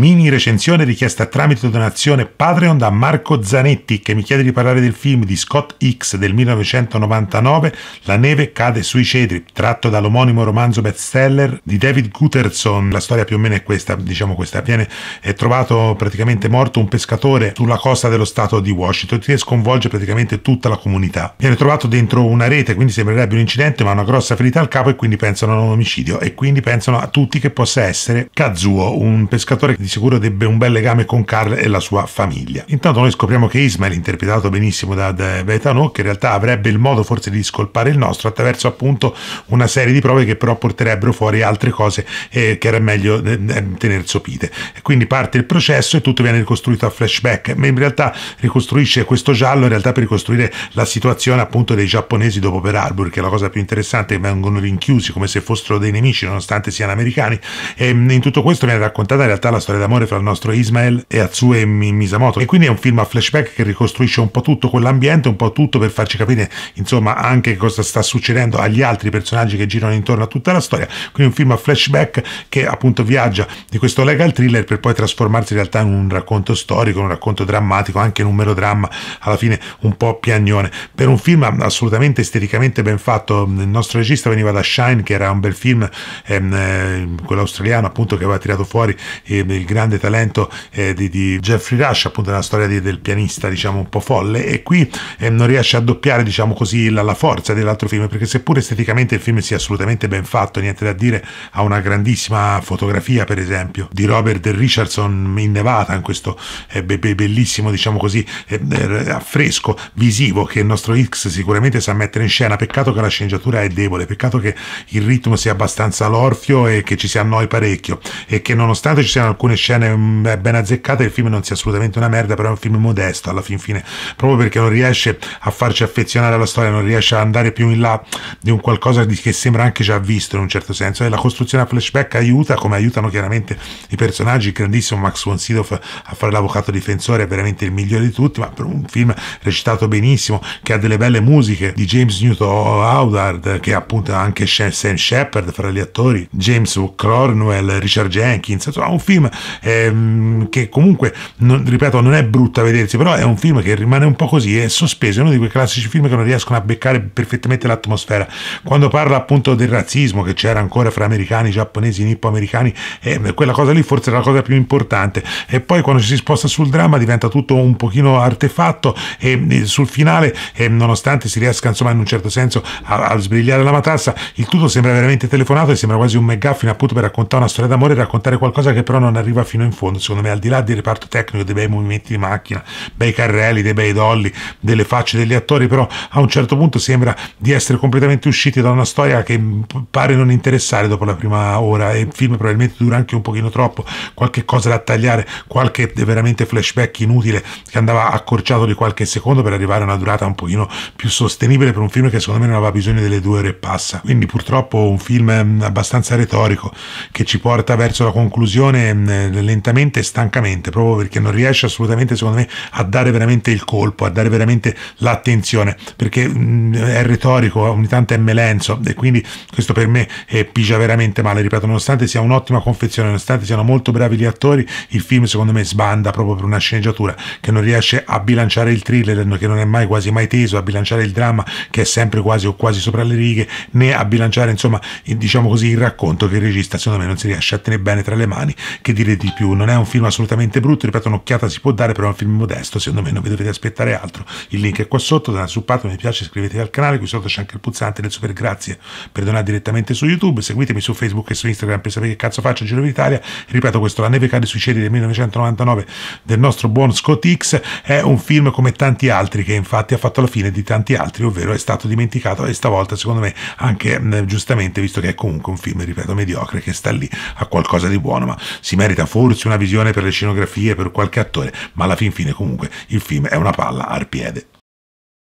Mini recensione richiesta tramite donazione Patreon da Marco Zanetti che mi chiede di parlare del film di Scott X del 1999 La neve cade sui cedri, tratto dall'omonimo romanzo bestseller di David Gutterson. La storia più o meno è questa, diciamo questa. Viene è trovato praticamente morto un pescatore sulla costa dello stato di Washington che sconvolge praticamente tutta la comunità. Viene trovato dentro una rete, quindi sembrerebbe un incidente, ma ha una grossa ferita al capo e quindi pensano a un omicidio e quindi pensano a tutti che possa essere Kazuo, un pescatore di sicuro ebbe un bel legame con Carl e la sua famiglia. Intanto noi scopriamo che Ismail, interpretato benissimo da Betano, che in realtà avrebbe il modo forse di scolpare il nostro attraverso appunto una serie di prove che però porterebbero fuori altre cose eh, che era meglio eh, eh tenere sopite. E quindi parte il processo e tutto viene ricostruito a flashback, ma in realtà ricostruisce questo giallo in realtà per ricostruire la situazione appunto dei giapponesi dopo Pearl Harbor, che è la cosa più interessante, vengono rinchiusi come se fossero dei nemici nonostante siano americani. E mm, in tutto questo viene raccontata in realtà la storia d'amore fra il nostro Ismael e Atsue Misamoto e quindi è un film a flashback che ricostruisce un po' tutto quell'ambiente, un po' tutto per farci capire insomma anche cosa sta succedendo agli altri personaggi che girano intorno a tutta la storia, quindi un film a flashback che appunto viaggia di questo legal thriller per poi trasformarsi in realtà in un racconto storico, un racconto drammatico, anche in un melodramma alla fine un po' piagnone, per un film assolutamente esteticamente ben fatto, il nostro regista veniva da Shine che era un bel film, ehm, eh, quello australiano appunto che aveva tirato fuori eh, il grande talento eh, di, di, Jeffrey Rush, appunto nella storia di, del pianista diciamo un po' folle e qui eh, non riesce a doppiare diciamo così la, la forza dell'altro film perché seppur esteticamente il film sia assolutamente ben fatto, niente da dire, ha una grandissima fotografia per esempio di Robert Richardson innevata in questo eh, be bellissimo diciamo così eh, eh, affresco visivo che il nostro X sicuramente sa mettere in scena, peccato che la sceneggiatura è debole, peccato che il ritmo sia abbastanza lorfio e che ci si annoi parecchio e che nonostante ci siano alcuni alcune scene mm, ben azzeccate, il film non sia assolutamente una merda, però è un film modesto alla fin fine, proprio perché non riesce a farci affezionare alla storia, non riesce ad andare più in là di un qualcosa di, che sembra anche già visto in un certo senso. E la costruzione a flashback aiuta, come aiutano chiaramente i personaggi, il grandissimo Max von Sydow a fare l'avvocato difensore è veramente il migliore di tutti, ma per un film recitato benissimo, che ha delle belle musiche di James Newton Howard, che appunto ha anche Sam Shepard fra gli attori, James Cromwell, Richard Jenkins, insomma un film ehm, che comunque, non, ripeto, non è brutta a vedersi, però è un film che rimane un po' così, è sospeso, è uno di quei classici film che non riescono a beccare perfettamente l'atmosfera. Quando parla appunto del razzismo che c'era ancora fra americani, giapponesi, nippo-americani, eh, quella cosa lì forse è la cosa più importante. E poi quando ci si sposta sul dramma diventa tutto un pochino artefatto e, e sul finale, eh, nonostante si riesca insomma in un certo senso a, a sbrigliare la matassa, il tutto sembra veramente telefonato e sembra quasi un McGuffin appunto per raccontare una storia d'amore raccontare qualcosa che però non arriva arriva fino in fondo, secondo me al di là del reparto tecnico, dei bei movimenti di macchina, bei carrelli, dei bei dolly, delle facce degli attori, però a un certo punto sembra di essere completamente usciti da una storia che pare non interessare dopo la prima ora e il film probabilmente dura anche un pochino troppo, qualche cosa da tagliare, qualche veramente flashback inutile che andava accorciato di qualche secondo per arrivare a una durata un pochino più sostenibile per un film che secondo me non aveva bisogno delle due ore e passa. Quindi purtroppo un film mm, abbastanza retorico che ci porta verso la conclusione mm, eh, lentamente e stancamente, proprio perché non riesce assolutamente, secondo me, a dare veramente il colpo, a dare veramente l'attenzione, perché mh, mm, è retorico, ogni tanto è melenzo e quindi questo per me eh, pigia veramente male, ripeto, nonostante sia un'ottima confezione, nonostante siano molto bravi gli attori, il film secondo me sbanda proprio per una sceneggiatura che non riesce a bilanciare il thriller, che non è mai quasi mai teso, a bilanciare il dramma che è sempre quasi o quasi sopra le righe, né a bilanciare insomma diciamo così il racconto che il regista secondo me non si riesce a tenere bene tra le mani, che dire dire di più, non è un film assolutamente brutto, ripeto un'occhiata si può dare, però è un film modesto, secondo me non vi dovete aspettare altro. Il link è qua sotto, date su Patreon, mi piace, iscrivetevi al canale, qui sotto c'è anche il pulsante del super grazie per donare direttamente su YouTube, seguitemi su Facebook e su Instagram per sapere che cazzo faccio a Giro d'Italia, ripeto questo, La neve cade sui cieli del 1999 del nostro buon Scott X è un film come tanti altri che infatti ha fatto la fine di tanti altri, ovvero è stato dimenticato e stavolta secondo me anche mh, giustamente, visto che è comunque un film, ripeto, mediocre che sta lì a qualcosa di buono, ma si merita tecnica, forse una visione per le scenografie, per qualche attore, ma alla fin fine comunque il film è una palla al piede.